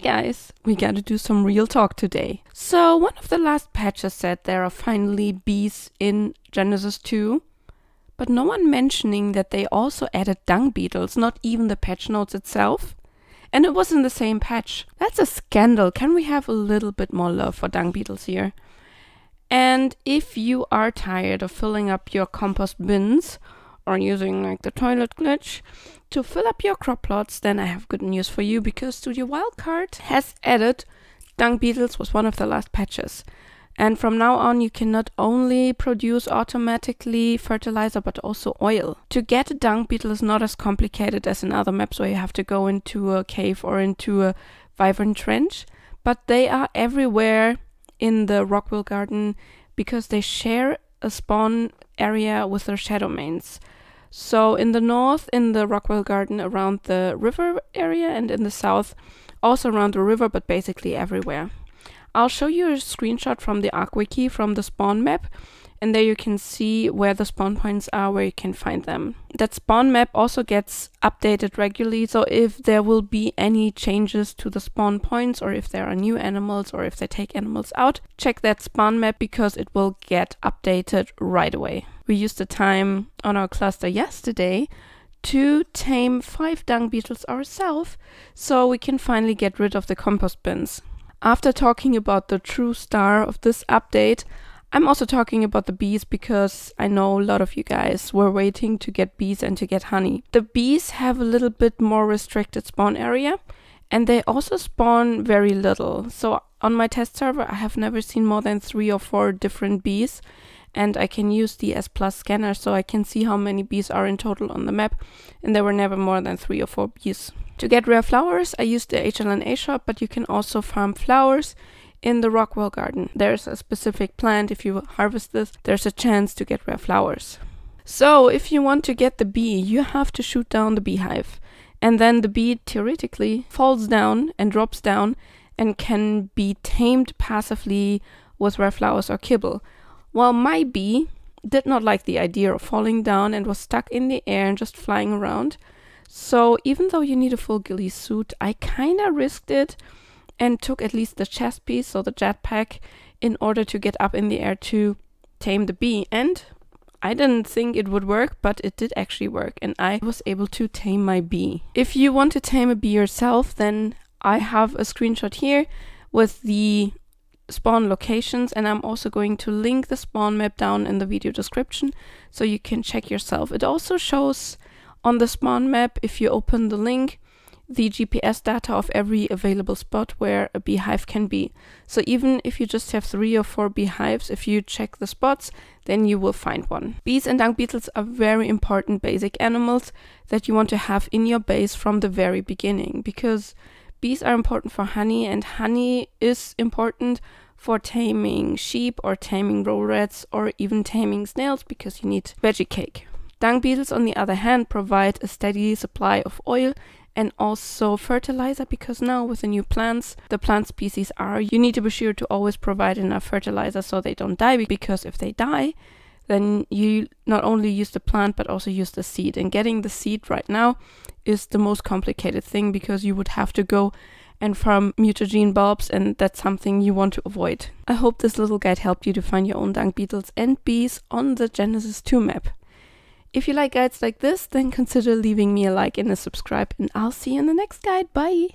Hey guys, we gotta do some real talk today. So one of the last patches said there are finally bees in Genesis 2, but no one mentioning that they also added dung beetles, not even the patch notes itself. And it was in the same patch. That's a scandal. Can we have a little bit more love for dung beetles here? And if you are tired of filling up your compost bins, or using like the toilet glitch to fill up your crop plots, then I have good news for you because Studio Wildcard has added dung beetles was one of the last patches. And from now on, you can not only produce automatically fertilizer, but also oil. To get a dung beetle is not as complicated as in other maps where you have to go into a cave or into a wyvern trench, but they are everywhere in the Rockwell Garden because they share a spawn area with their shadow mains. So in the north, in the Rockwell Garden around the river area, and in the south, also around the river, but basically everywhere. I'll show you a screenshot from the ArcWiki from the spawn map, and there you can see where the spawn points are, where you can find them. That spawn map also gets updated regularly, so if there will be any changes to the spawn points, or if there are new animals, or if they take animals out, check that spawn map because it will get updated right away. We used the time on our cluster yesterday to tame five dung beetles ourselves so we can finally get rid of the compost bins. After talking about the true star of this update, I'm also talking about the bees because I know a lot of you guys were waiting to get bees and to get honey. The bees have a little bit more restricted spawn area and they also spawn very little. So on my test server, I have never seen more than three or four different bees and I can use the S plus scanner so I can see how many bees are in total on the map and there were never more than three or four bees. To get rare flowers I used the HLNA shop but you can also farm flowers in the Rockwell garden. There's a specific plant if you harvest this there's a chance to get rare flowers. So if you want to get the bee you have to shoot down the beehive and then the bee theoretically falls down and drops down and can be tamed passively with rare flowers or kibble. While my bee did not like the idea of falling down and was stuck in the air and just flying around. So even though you need a full ghillie suit, I kinda risked it and took at least the chest piece, so the jetpack, in order to get up in the air to tame the bee. And I didn't think it would work, but it did actually work, and I was able to tame my bee. If you want to tame a bee yourself, then I have a screenshot here with the spawn locations and I'm also going to link the spawn map down in the video description so you can check yourself. It also shows on the spawn map if you open the link the GPS data of every available spot where a beehive can be. So even if you just have three or four beehives, if you check the spots, then you will find one. Bees and dung beetles are very important basic animals that you want to have in your base from the very beginning because Bees are important for honey, and honey is important for taming sheep or taming roe rats or even taming snails because you need veggie cake. Dung beetles, on the other hand, provide a steady supply of oil and also fertilizer because now with the new plants, the plant species are, you need to be sure to always provide enough fertilizer so they don't die because if they die, then you not only use the plant but also use the seed. And getting the seed right now is the most complicated thing because you would have to go and farm mutagen bulbs, and that's something you want to avoid. I hope this little guide helped you to find your own dung beetles and bees on the Genesis 2 map. If you like guides like this, then consider leaving me a like and a subscribe, and I'll see you in the next guide. Bye!